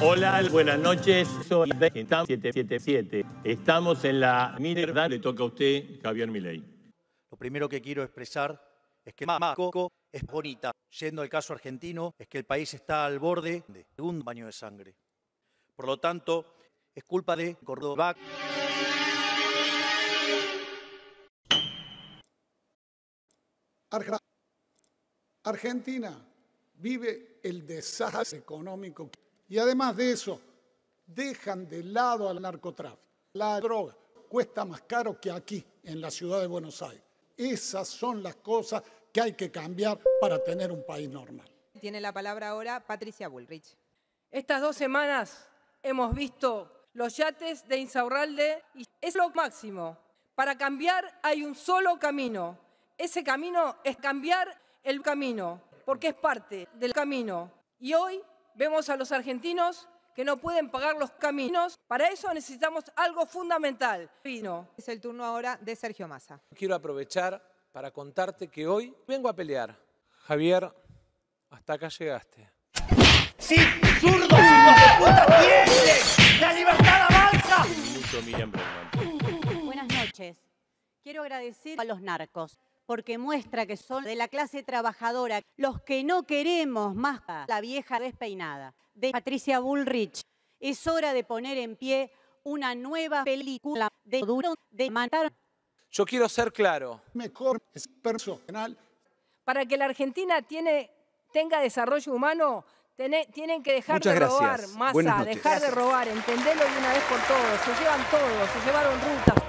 Hola, buenas noches. Soy 777. Estamos en la Minerva. Le toca a usted, Javier Milei. Lo primero que quiero expresar es que Coco es bonita. Yendo al caso argentino, es que el país está al borde de un baño de sangre. Por lo tanto, es culpa de Córdoba. Argentina vive el desastre económico y además de eso, dejan de lado al narcotráfico. La droga cuesta más caro que aquí, en la ciudad de Buenos Aires. Esas son las cosas que hay que cambiar para tener un país normal. Tiene la palabra ahora Patricia Bullrich. Estas dos semanas hemos visto los yates de Insaurralde y es lo máximo. Para cambiar hay un solo camino. Ese camino es cambiar el camino, porque es parte del camino. Y hoy Vemos a los argentinos que no pueden pagar los caminos. Para eso necesitamos algo fundamental. Es el turno ahora de Sergio Massa. Quiero aprovechar para contarte que hoy vengo a pelear. Javier, hasta acá llegaste. ¡Sí! zurdo no de puta! ¡La libertad avanza! Buenas noches. Quiero agradecer a los narcos porque muestra que son de la clase trabajadora, los que no queremos más la vieja despeinada, de Patricia Bullrich. Es hora de poner en pie una nueva película de duro de matar. Yo quiero ser claro. Mejor es personal. Para que la Argentina tiene, tenga desarrollo humano, tienen que dejar de robar, masa, dejar de robar, entenderlo de una vez por todos. Se llevan todo, se llevaron rutas.